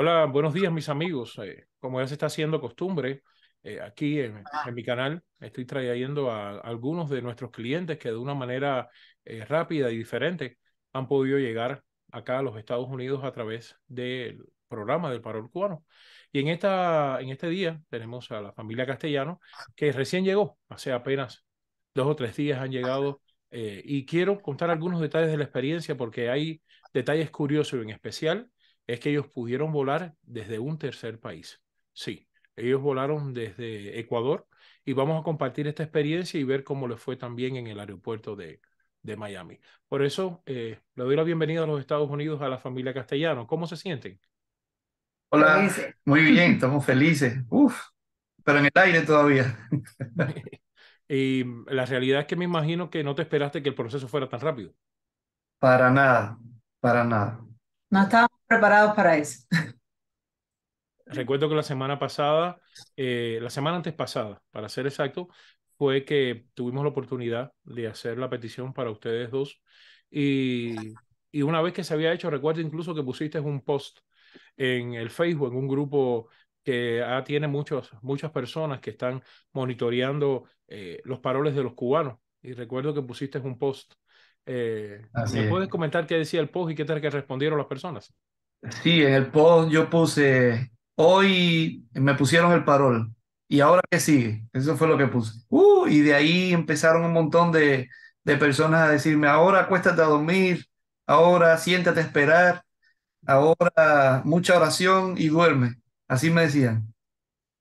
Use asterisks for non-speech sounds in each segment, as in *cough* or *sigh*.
Hola, buenos días mis amigos. Eh, como ya se está haciendo costumbre, eh, aquí en, mi canal estoy trayendo a, algunos de nuestros clientes que de una manera eh, rápida y diferente han podido llegar acá a los Estados Unidos a través del programa del parol cubano. Y en, esta, en este día tenemos a la familia castellano que recién llegó, hace apenas dos o tres días han llegado. y quiero contar algunos detalles de la experiencia porque hay detalles curiosos en especial es que ellos pudieron volar desde un tercer país. Sí, ellos volaron desde Ecuador y vamos a compartir esta experiencia y ver cómo les fue también en el aeropuerto de, de Miami. Por eso eh, le doy la bienvenida a los Estados Unidos a la familia castellano. ¿Cómo se sienten? Hola, muy bien, estamos felices. Uf, pero en el aire todavía. *laughs* *laughs* y la realidad es que me imagino que no te esperaste que el proceso fuera tan rápido. Para nada, para nada. No preparados para eso. Recuerdo que la semana pasada, eh, la semana antes pasada, para ser exacto, fue que tuvimos la oportunidad de hacer la petición para ustedes dos. Y, y una vez que se había hecho, recuerdo incluso que pusiste un post en el Facebook, en un grupo que ah, tiene muchos, muchas personas que están monitoreando eh, los paroles de los cubanos. Y recuerdo que pusiste un post. Eh, ¿Me puedes comentar qué decía el post y qué tal que respondieron las personas? Sí, en el post yo puse, hoy me pusieron el parol, ¿y ahora que sigue? Eso fue lo que puse. Uh, y de ahí empezaron un montón de, personas a decirme, ahora acuéstate a dormir, ahora siéntate a esperar, ahora mucha oración y duerme. Así me decían.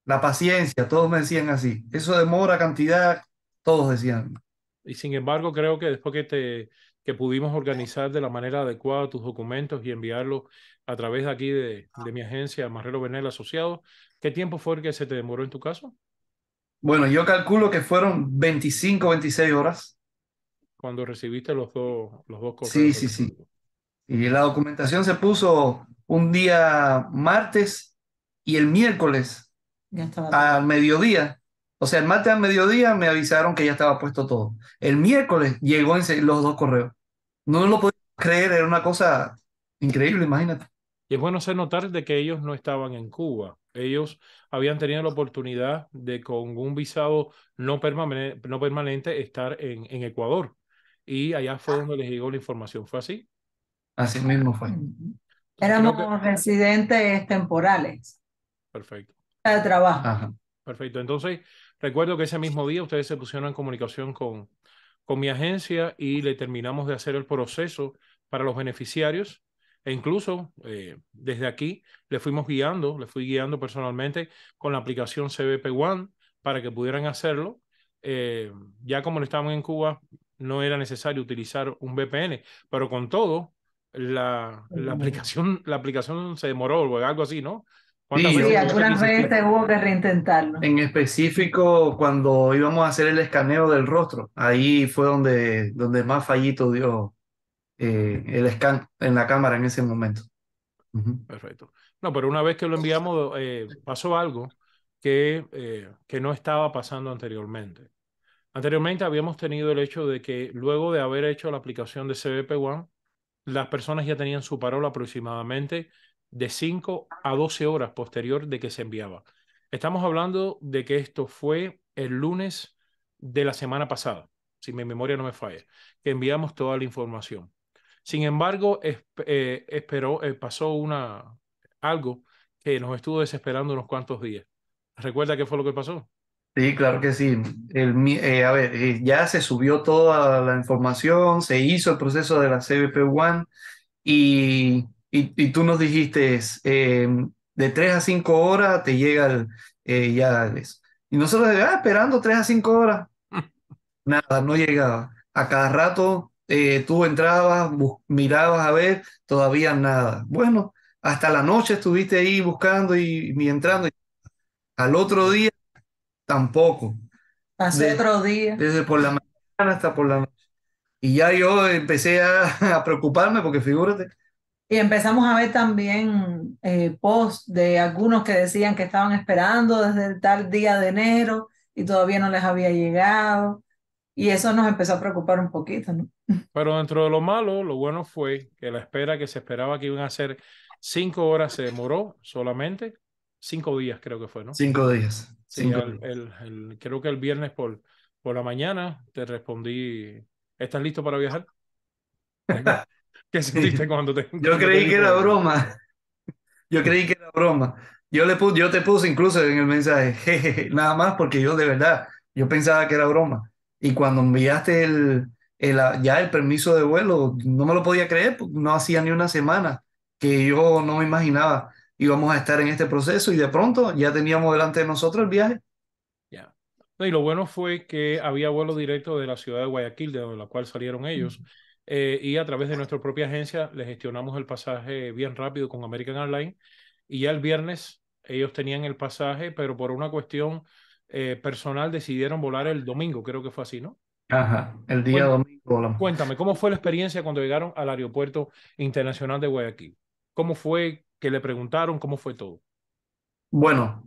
La paciencia, todos me decían así. Eso demora cantidad, todos decían. Y sin embargo, creo que después que te que pudimos organizar de la manera adecuada tus documentos y enviarlos a través de aquí de, mi agencia Marrero Benel Asociado. ¿Qué tiempo fue el que se te demoró en tu caso? Bueno, yo calculo que fueron 25, 26 horas. Cuando recibiste los dos, los dos correos. Sí, sí, sí. Y la documentación se puso un día martes y el miércoles al mediodía. O sea, el martes al mediodía me avisaron que ya estaba puesto todo. El miércoles llegó en los dos correos. No lo podía creer, era una cosa increíble, imagínate. Y es bueno hacer notar de que ellos no estaban en Cuba. Ellos habían tenido la oportunidad de con un visado no, permanente estar en, en, Ecuador. Y allá fue ah. donde les llegó la información. ¿Fue así? Así mismo fue. Éramos como residentes temporales. Perfecto. De trabajo. Perfecto. Entonces, recuerdo que ese mismo día ustedes se pusieron en comunicación con, con mi agencia y le terminamos de hacer el proceso para los beneficiarios e incluso eh, desde aquí le fuimos guiando, le fui guiando personalmente con la aplicación CBP One para que pudieran hacerlo. Eh, ya como no en Cuba, no era necesario utilizar un VPN, pero con todo, la, aplicación, la aplicación se demoró o algo así, ¿no? Sí, algunas veces hubo que reintentarlo. En específico, cuando íbamos a hacer el escaneo del rostro, ahí fue donde, donde más fallito dio eh, el scan en la cámara en ese momento. Perfecto. No, pero una vez que lo enviamos, eh, pasó algo que, eh, que no estaba pasando anteriormente. Anteriormente habíamos tenido el hecho de que luego de haber hecho la aplicación de CBP One, las personas ya tenían su parola aproximadamente de 5 a 12 horas posterior de que se enviaba. Estamos hablando de que esto fue el lunes de la semana pasada, si mi memoria no me falla, que enviamos toda la información. Sin embargo, eh, esperó, eh, pasó una, algo que nos estuvo desesperando unos cuantos días. ¿Recuerda qué fue lo que pasó? Sí, claro que sí. El, eh, a ver, ya se subió toda la información, se hizo el proceso de la CBP One y, tú nos dijiste, em, de tres a cinco horas te llega el, ya Y nosotros ah, esperando tres a cinco horas. *laughs* Nada, no llegaba. A cada rato eh, tú entrabas, mirabas a ver, todavía nada. Bueno, hasta la noche estuviste ahí buscando y, y entrando. Al otro día, tampoco. Hace otro día. Desde por la mañana hasta por la noche. Y ya yo empecé *laughs* a, preocuparme porque figúrate. Y empezamos a ver también eh, posts de algunos que decían que estaban esperando desde el tal día de enero y todavía no les había llegado. Y eso nos empezó a preocupar un poquito, ¿no? *laughs* Pero dentro de lo malo, lo bueno fue que la espera que se esperaba que iban a ser cinco horas se demoró solamente cinco días, creo que fue, ¿no? Cinco días. El, el, creo que el viernes por, por la mañana te respondí, ¿estás listo para viajar? *laughs* ¿Qué sentiste cuando te... Yo creí que era broma. Yo creí que era broma. Yo, le yo te puse incluso en el mensaje, *laughs* jeje, nada más porque yo de verdad, yo pensaba que era broma. Y cuando enviaste el, ah, ya el permiso de vuelo, no me lo podía creer, pues, no hacía ni una semana que yo no me imaginaba íbamos a estar en este proceso y de pronto ya teníamos delante de nosotros el viaje. Ya. Y lo bueno fue que había vuelo directo de la ciudad de Guayaquil, de la cual salieron ellos, eh, y a través de nuestra propia agencia les gestionamos el pasaje bien rápido con American Airlines y ya el viernes ellos tenían el pasaje, pero por una cuestión eh, personal decidieron volar el domingo, creo que fue así, ¿no? Ajá, el día domingo. Cuéntame, ¿cómo fue la experiencia cuando llegaron al aeropuerto internacional de Guayaquil? ¿Cómo fue que le preguntaron? ¿Cómo fue todo? Bueno,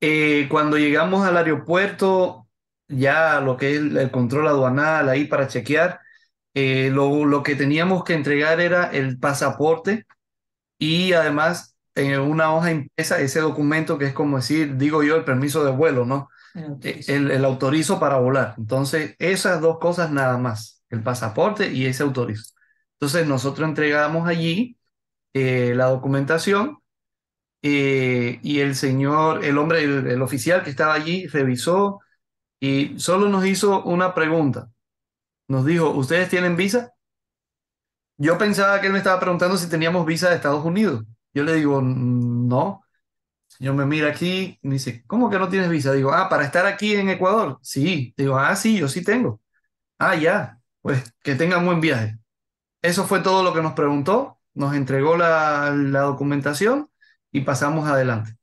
eh, cuando llegamos al aeropuerto, ya lo que es el control aduanal ahí para chequear, eh, lo, que teníamos que entregar era el pasaporte y además en una hoja impresa, ese documento que es como decir, digo yo, el permiso de vuelo, ¿no? El eh, autorizo. autorizo para volar. Entonces, esas dos cosas nada más, el pasaporte y ese autorizo. Entonces, nosotros entregamos allí eh, la documentación eh, y el señor, el hombre, el oficial que estaba allí revisó y solo nos hizo una pregunta. Nos dijo, ¿ustedes tienen visa? Yo pensaba que él me estaba preguntando si teníamos visa de Estados Unidos. Yo le digo, no. Yo me mira aquí y me dice, ¿cómo que no tienes visa? Digo, ah, para estar aquí en Ecuador. Sí. Digo, ah, sí, yo sí tengo. Ah, ya. Pues que tengan buen viaje. Eso fue todo lo que nos preguntó. Nos entregó la, documentación y pasamos adelante.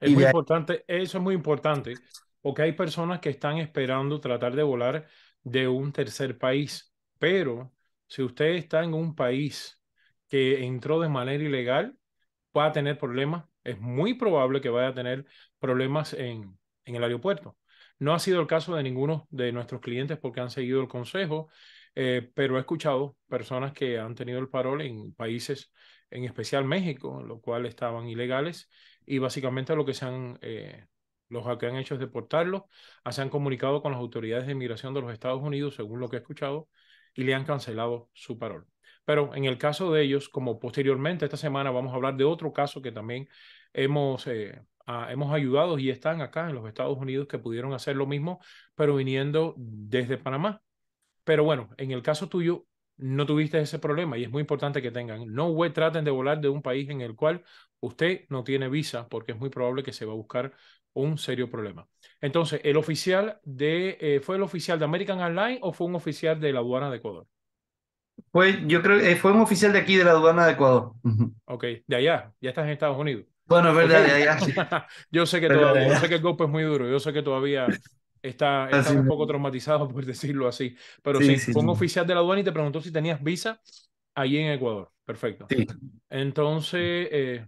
Es importante, eso es muy importante, porque hay personas que están esperando tratar de volar de un tercer país, pero si usted está en un país que entró de manera ilegal, va a tener problemas es muy probable que vaya a tener problemas en, en el aeropuerto. No ha sido el caso de ninguno de nuestros clientes porque han seguido el consejo, eh, pero he escuchado personas que han tenido el parol en países, en especial México, lo cual estaban ilegales y básicamente lo que se han, eh, los que han hecho es deportarlos, ah, se han comunicado con las autoridades de inmigración de los Estados Unidos, según lo que he escuchado, y le han cancelado su parol. Pero en el caso de ellos, como posteriormente esta semana vamos a hablar de otro caso que también hemos, eh, hemos ayudado y están acá en los Estados Unidos que pudieron hacer lo mismo, pero viniendo desde Panamá. Pero bueno, en el caso tuyo, no tuviste ese problema y es muy importante que tengan. No traten de volar de un país en el cual usted no tiene visa porque es muy probable que se va a buscar un serio problema. Entonces, ¿el oficial de, eh, fue el oficial de American Airlines o fue un oficial de la aduana de Ecuador? Pues yo creo que eh, fue un oficial de aquí de la aduana de Ecuador. Ok, de allá, ya estás en Estados Unidos. Bueno, es verdad, *laughs* yo sé que, yo sé que el golpe es muy duro, yo sé que todavía está, ah, está un poco traumatizado, por decirlo así. Pero sí, un oficial de la aduana y te preguntó si tenías visa allí en Ecuador. Perfecto. Sí. Entonces, eh,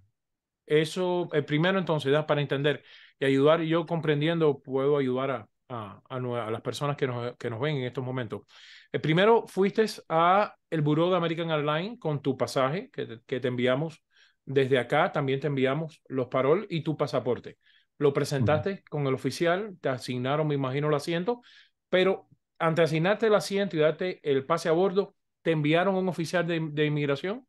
eso, el eh, primero entonces, da para entender y ayudar, yo comprendiendo, puedo ayudar a, a, a, a las personas que nos, que nos, ven en estos momentos. Eh, primero, fuiste a el Buró de American Airlines con tu pasaje que que te enviamos desde acá también te enviamos los parol y tu pasaporte. Lo presentaste con el oficial, te asignaron, me imagino, el asiento, pero ante asignarte el asiento y darte el pase a bordo, ¿te enviaron un oficial de, de inmigración?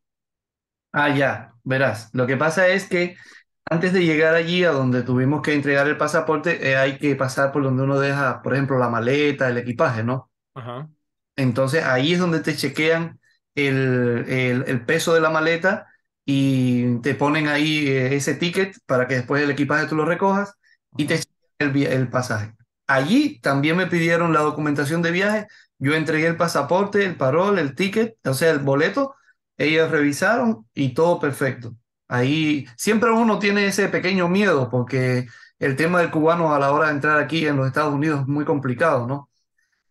Ah, ya, verás. Lo que pasa es que antes de llegar allí a donde tuvimos que entregar el pasaporte, eh, hay que pasar por donde uno deja, por ejemplo, la maleta, el equipaje, ¿no? Ajá. Entonces ahí es donde te chequean el, el, peso de la maleta y te ponen ahí eh, ese ticket para que después el equipaje tú lo recojas y te el, el pasaje. Allí también me pidieron la documentación de viaje, yo entregué el pasaporte, el parol, el ticket, o sea, el boleto, ellos revisaron y todo perfecto. Ahí siempre uno tiene ese pequeño miedo porque el tema del cubano a la hora de entrar aquí en los Estados Unidos es muy complicado, ¿no?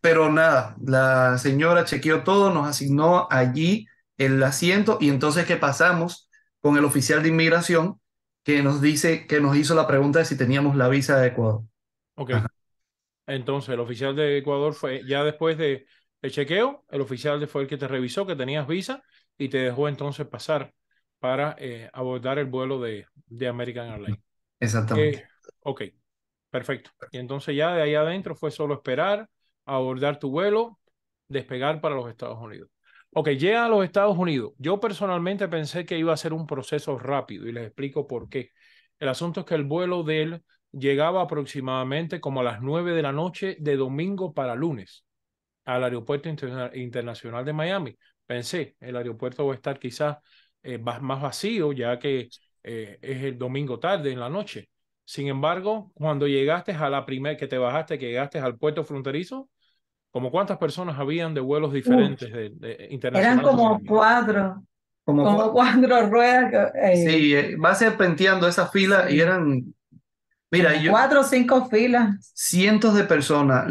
Pero nada, la señora chequeó todo, nos asignó allí el asiento y entonces que pasamos con el oficial de inmigración que nos dice, que nos hizo la pregunta de si teníamos la visa de Ecuador. Ok. Entonces, el oficial de Ecuador fue, ya después de, el chequeo, el oficial fue el que te revisó que tenías visa y te dejó entonces pasar para eh, abordar el vuelo de, American Airlines. Exactamente. Eh, ok, perfecto. Y entonces ya de ahí adentro fue solo esperar, abordar tu vuelo, despegar para los Estados Unidos. Ok, llega a los Estados Unidos. Yo personalmente pensé que iba a ser un proceso rápido y les explico por qué. El asunto es que el vuelo de él llegaba aproximadamente como a las 9 de la noche de domingo para lunes al aeropuerto internacional de Miami. Pensé, el aeropuerto va a estar quizás eh, más vacío ya que eh, es el domingo tarde en la noche. Sin embargo, cuando llegaste a la primera que te bajaste, que llegaste al puerto fronterizo, ¿Como cuántas personas habían de vuelos diferentes de, eh, internacionales? Eran como cuatro. Como, cuatro. ruedas. Eh, sí, eh, va serpenteando esa fila y eran Mira, yo, cuatro o cinco filas. Cientos de personas.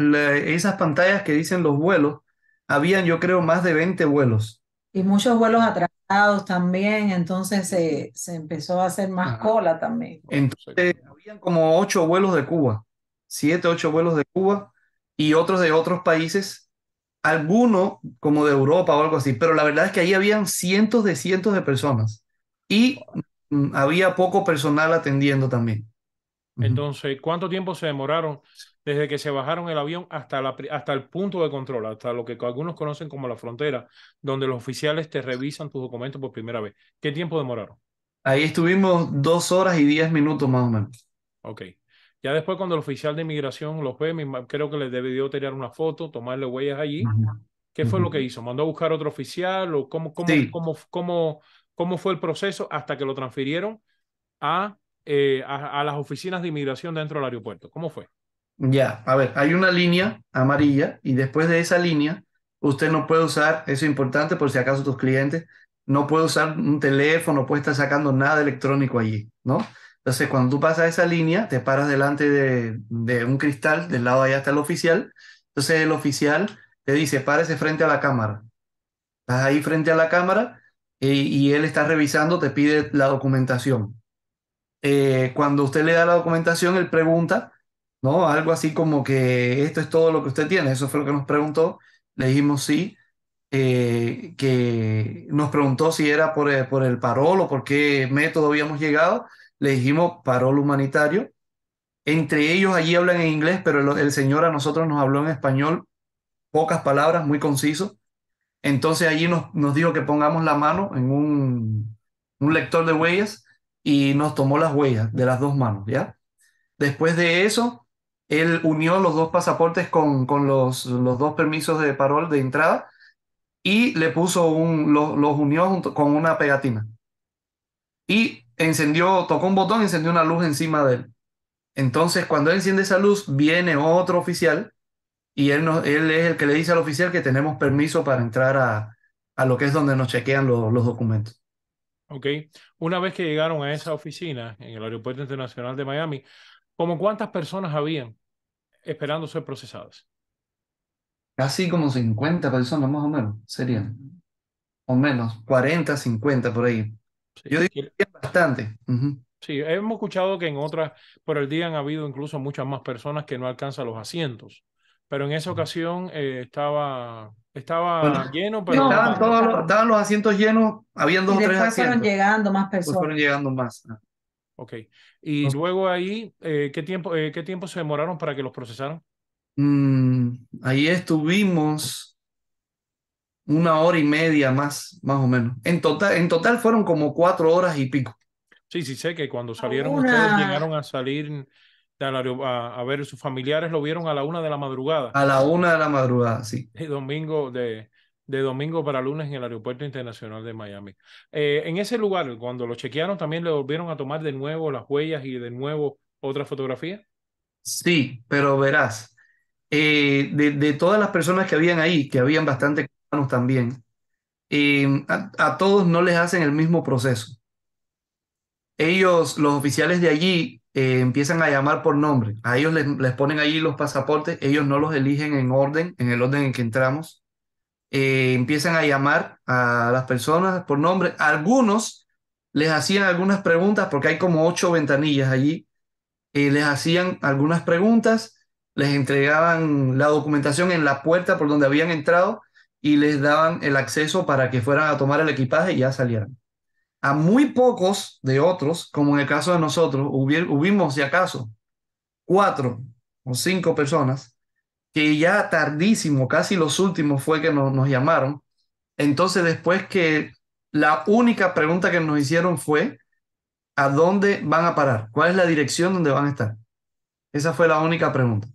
esas pantallas que dicen los vuelos, habían yo creo más de 20 vuelos. Y muchos vuelos atrasados también, entonces se, se empezó a hacer más cola también. Entonces, habían como ocho vuelos de Cuba, siete, ocho vuelos de Cuba y otros de otros países, algunos como de Europa o algo así, pero la verdad es que ahí habían cientos de cientos de personas y mm, había poco personal atendiendo también. Entonces, ¿cuánto tiempo se demoraron desde que se bajaron el avión hasta, la, hasta el punto de control, hasta lo que algunos conocen como la frontera, donde los oficiales te revisan tus documentos por primera vez? ¿Qué tiempo demoraron? Ahí estuvimos dos horas y diez minutos más o menos. Ok. Ya después cuando el oficial de inmigración los ve, creo que les debió tirar una foto, tomarle huellas allí. ¿Qué fue lo que hizo? ¿Mandó a buscar otro oficial? ¿O cómo, cómo, cómo, cómo, cómo, fue el proceso hasta que lo transfirieron a, eh, a, a, las oficinas de inmigración dentro del aeropuerto? ¿Cómo fue? Ya, a ver, hay una línea amarilla y después de esa línea, usted no puede usar, eso es importante por si acaso tus clientes, no puede usar un teléfono, puede estar sacando nada electrónico allí, ¿no? Entonces, cuando tú pasas esa línea, te paras delante de, un cristal, del lado de allá está el oficial. Entonces, el oficial te dice, párese frente a la cámara. Estás ahí frente a la cámara eh, y, él está revisando, te pide la documentación. Eh, cuando usted le da la documentación, él pregunta, ¿no? Algo así como que esto es todo lo que usted tiene. Eso fue lo que nos preguntó. Le dijimos sí. Eh, que nos preguntó si era por, por el parol o por qué método habíamos llegado le dijimos parol humanitario. Entre ellos allí hablan en inglés, pero el, señor a nosotros nos habló en español, pocas palabras, muy conciso. Entonces allí nos, nos dijo que pongamos la mano en un, un lector de huellas y nos tomó las huellas de las dos manos, ¿ya? Después de eso, él unió los dos pasaportes con, con los, los, dos permisos de parol de entrada y le puso un, los, unió con una pegatina. Y encendió, tocó un botón, y encendió una luz encima de él. Entonces, cuando él enciende esa luz, viene otro oficial y él, es el que le dice al oficial que tenemos permiso para entrar a, a lo que es donde nos chequean los documentos. Ok, una vez que llegaron a esa oficina en el Aeropuerto Internacional de Miami, ¿cómo cuántas personas habían esperando ser procesadas? Casi como 50 personas más o menos, serían. O menos, 40, 50 por ahí. Yo bastante. Sí, hemos escuchado que en otras por el día han habido incluso muchas más personas que no alcanzan los asientos, pero en esa ocasión eh, estaba estaba lleno, pero estaban, todos los, los asientos llenos, habían dos o tres fueron llegando más personas. fueron llegando más. Ah. okay Y luego ahí, eh, ¿qué, tiempo, eh, ¿qué tiempo se demoraron para que los procesaron mm, ahí estuvimos una hora y media más, más o menos. En total, en total fueron como cuatro horas y pico. Sí, sí, sé que cuando salieron ustedes llegaron a salir a, a, ver sus familiares, lo vieron a la una de la madrugada. A la una de la madrugada, sí. domingo de, de domingo para lunes en el Aeropuerto Internacional de Miami. Eh, en ese lugar, cuando lo chequearon, también le volvieron a tomar de nuevo las huellas y de nuevo otra fotografía. Sí, pero verás, eh, de, de, todas las personas que habían ahí, que habían bastante también. a, todos no les hacen el mismo proceso. Ellos, los oficiales de allí, eh, empiezan a llamar por nombre. A ellos les, ponen allí los pasaportes, ellos no los eligen en orden, en el orden en que entramos. Eh, empiezan a llamar a las personas por nombre. Algunos les hacían algunas preguntas, porque hay como ocho ventanillas allí. Eh, les hacían algunas preguntas, les entregaban la documentación en la puerta por donde habían entrado y les daban el acceso para que fueran a tomar el equipaje y ya salieran. A muy pocos de otros, como en el caso de nosotros, hubimos si acaso cuatro o cinco personas que ya tardísimo, casi los últimos fue que nos, nos llamaron. Entonces después que la única pregunta que nos hicieron fue, ¿a dónde van a parar? ¿Cuál es la dirección donde van a estar? Esa fue la única pregunta.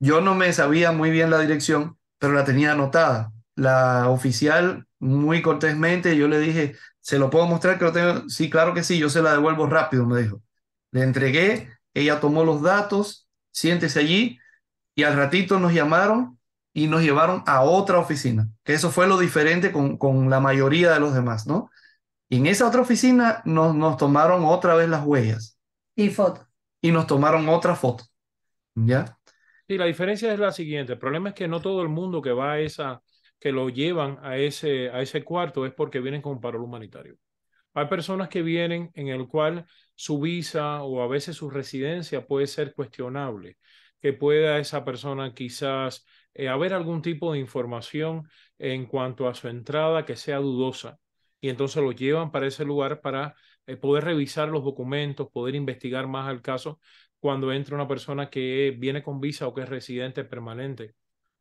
Yo no me sabía muy bien la dirección, pero la tenía anotada la oficial muy cortésmente, yo le dije, ¿se lo puedo mostrar que tengo? Sí, claro que sí, yo se la devuelvo rápido, me dijo. Le entregué, ella tomó los datos, siéntese allí y al ratito nos llamaron y nos llevaron a otra oficina, que eso fue lo diferente con, con la mayoría de los demás, ¿no? Y en esa otra oficina nos, nos tomaron otra vez las huellas. Y fotos. Y nos tomaron otra foto, ¿ya? Sí, la diferencia es la siguiente, el problema es que no todo el mundo que va a esa que lo llevan a ese, a ese cuarto es porque vienen con paro humanitario. Hay personas que vienen en el cual su visa o a veces su residencia puede ser cuestionable, que pueda esa persona quizás eh, haber algún tipo de información en cuanto a su entrada que sea dudosa. Y entonces lo llevan para ese lugar para eh, poder revisar los documentos, poder investigar más al caso cuando entra una persona que viene con visa o que es residente permanente.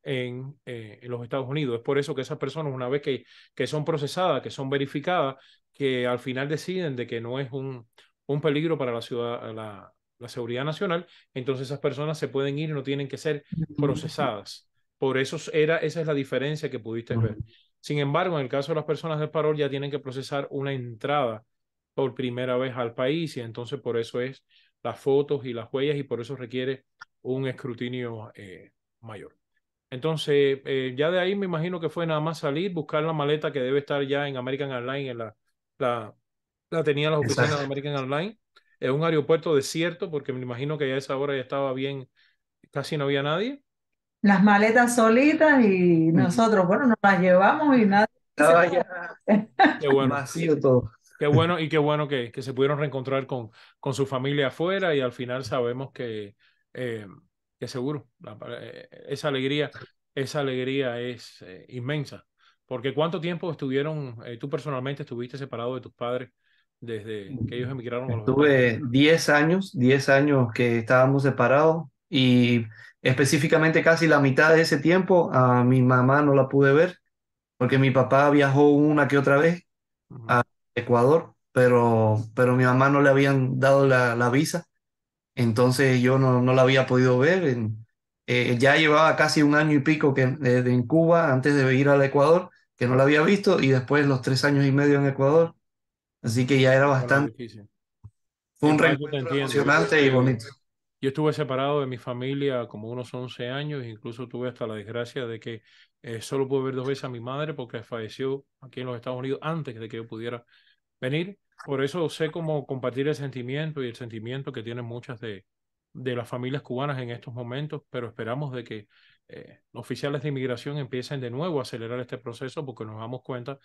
Eh, en, los Estados Unidos. Es por eso que esas personas, una vez que, que son procesadas, que son verificadas, que al final deciden de que no es un, un peligro para la ciudad, la, la seguridad nacional, entonces esas personas se pueden ir y no tienen que ser procesadas. Por eso era, esa es la diferencia que pudiste ver. Sin embargo, en el caso de las personas de parol ya tienen que procesar una entrada por primera vez al país y entonces por eso es las fotos y las huellas y por eso requiere un escrutinio eh, mayor. Entonces, eh, ya de ahí me imagino que fue nada más salir, buscar la maleta que debe estar ya en American Airlines, en la, la, la tenía las oficinas de American Airlines, en un aeropuerto desierto, porque me imagino que ya a esa hora ya estaba bien, casi no había nadie. Las maletas solitas y nosotros, bueno, nos las llevamos y nada. qué bueno. todo. Qué bueno y qué bueno que, que se pudieron reencontrar con, con su familia afuera y al final sabemos que... Eh, seguro, eh, esa alegría, esa alegría es eh, inmensa. Porque ¿cuánto tiempo estuvieron, eh, tú personalmente estuviste separado de tus padres desde que ellos emigraron? Tuve 10 años, 10 años que estábamos separados y específicamente casi la mitad de ese tiempo a mi mamá no la pude ver porque mi papá viajó una que otra vez a Ecuador, pero, pero mi mamá no le habían dado la visa entonces yo no, no la había podido ver. En, eh, ya llevaba casi un año y pico que, eh, en Cuba antes de ir al Ecuador, que no la había visto, y después los tres años y medio en Ecuador. Así que ya era bastante. Fue un reencuentro emocionante y bonito. Yo estuve separado de mi familia como unos 11 años, incluso tuve hasta la desgracia de que eh, solo pude ver dos veces a mi madre porque falleció aquí en los Estados Unidos antes de que yo pudiera venir por eso sé cómo compartir el sentimiento y el sentimiento que tienen muchas de, las familias cubanas en estos momentos, pero esperamos de que eh, los oficiales de inmigración empiecen de nuevo a acelerar este proceso porque nos damos cuenta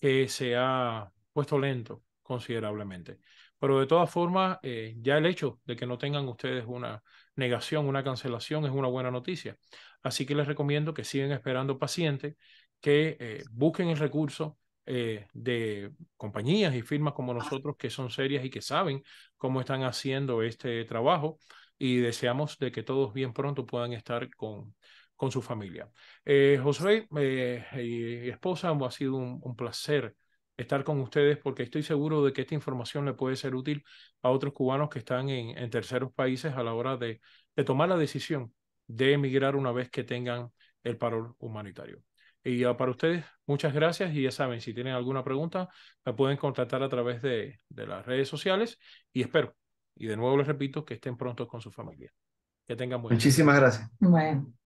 que se ha puesto lento considerablemente. Pero de todas formas, eh, ya el hecho de que no tengan ustedes una negación, una cancelación, es una buena noticia. Así que les recomiendo que sigan esperando pacientes, que eh, busquen el recurso, eh, de compañías y firmas como ah. nosotros que son serias y que saben cómo están haciendo este trabajo y deseamos de que todos bien pronto puedan estar con, con su familia. Eh, José eh, y esposa, ha sido un, placer estar con ustedes porque estoy seguro de que esta información le puede ser útil a otros cubanos que están en, terceros países a la hora de, tomar la decisión de emigrar una vez que tengan el paro humanitario. Y para ustedes, muchas gracias y ya saben, si tienen alguna pregunta, la pueden contactar a través de, las redes sociales y espero, y de nuevo les repito, que estén pronto con su familia. Que tengan buen Muchísimas gracias.